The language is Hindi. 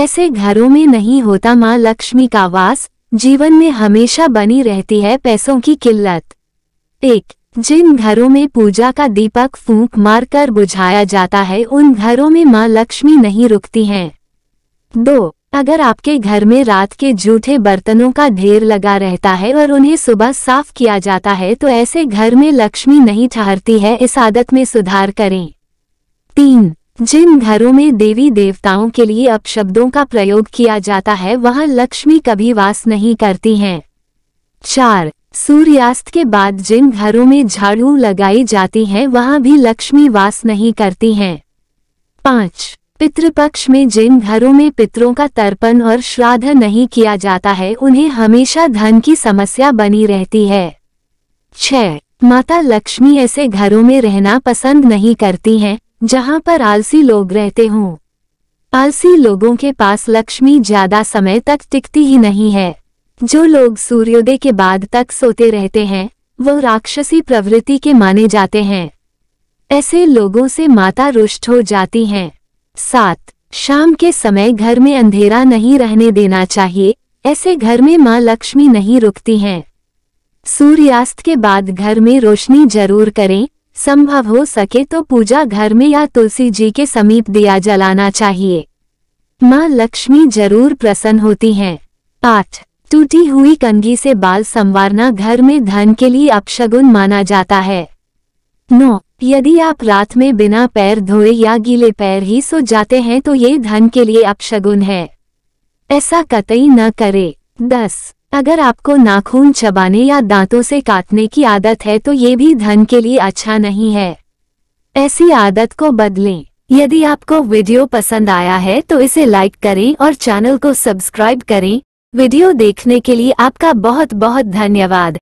ऐसे घरों में नहीं होता माँ लक्ष्मी का वास जीवन में हमेशा बनी रहती है पैसों की किल्लत एक जिन घरों में पूजा का दीपक फूंक मारकर बुझाया जाता है उन घरों में माँ लक्ष्मी नहीं रुकती हैं दो अगर आपके घर में रात के जूठे बर्तनों का ढेर लगा रहता है और उन्हें सुबह साफ किया जाता है तो ऐसे घर में लक्ष्मी नहीं ठहरती है इस आदत में सुधार करें तीन जिन घरों में देवी देवताओं के लिए अपशब्दों का प्रयोग किया जाता है वहां लक्ष्मी कभी वास नहीं करती हैं चार सूर्यास्त के बाद जिन घरों में झाड़ू लगाई जाती हैं वहां भी लक्ष्मी वास नहीं करती हैं पाँच पितृपक्ष में जिन घरों में पितरों का तर्पण और श्राद्ध नहीं किया जाता है उन्हें हमेशा धन की समस्या बनी रहती है छ माता लक्ष्मी ऐसे घरों में रहना पसंद नहीं करती हैं जहां पर आलसी लोग रहते हों आलसी लोगों के पास लक्ष्मी ज्यादा समय तक टिकती ही नहीं है जो लोग सूर्योदय के बाद तक सोते रहते हैं वह राक्षसी प्रवृत्ति के माने जाते हैं ऐसे लोगों से माता रुष्ट हो जाती हैं सात शाम के समय घर में अंधेरा नहीं रहने देना चाहिए ऐसे घर में माँ लक्ष्मी नहीं रुकती हैं सूर्यास्त के बाद घर में रोशनी जरूर करें संभव हो सके तो पूजा घर में या तुलसी जी के समीप दिया जलाना चाहिए माँ लक्ष्मी जरूर प्रसन्न होती हैं आठ टूटी हुई कंघी से बाल संवारना घर में धन के लिए अपशगुन माना जाता है नौ यदि आप रात में बिना पैर धोए या गीले पैर ही सो जाते हैं तो ये धन के लिए अपशगुन है ऐसा कतई न करे दस अगर आपको नाखून चबाने या दांतों से काटने की आदत है तो ये भी धन के लिए अच्छा नहीं है ऐसी आदत को बदलें यदि आपको वीडियो पसंद आया है तो इसे लाइक करें और चैनल को सब्सक्राइब करें वीडियो देखने के लिए आपका बहुत बहुत धन्यवाद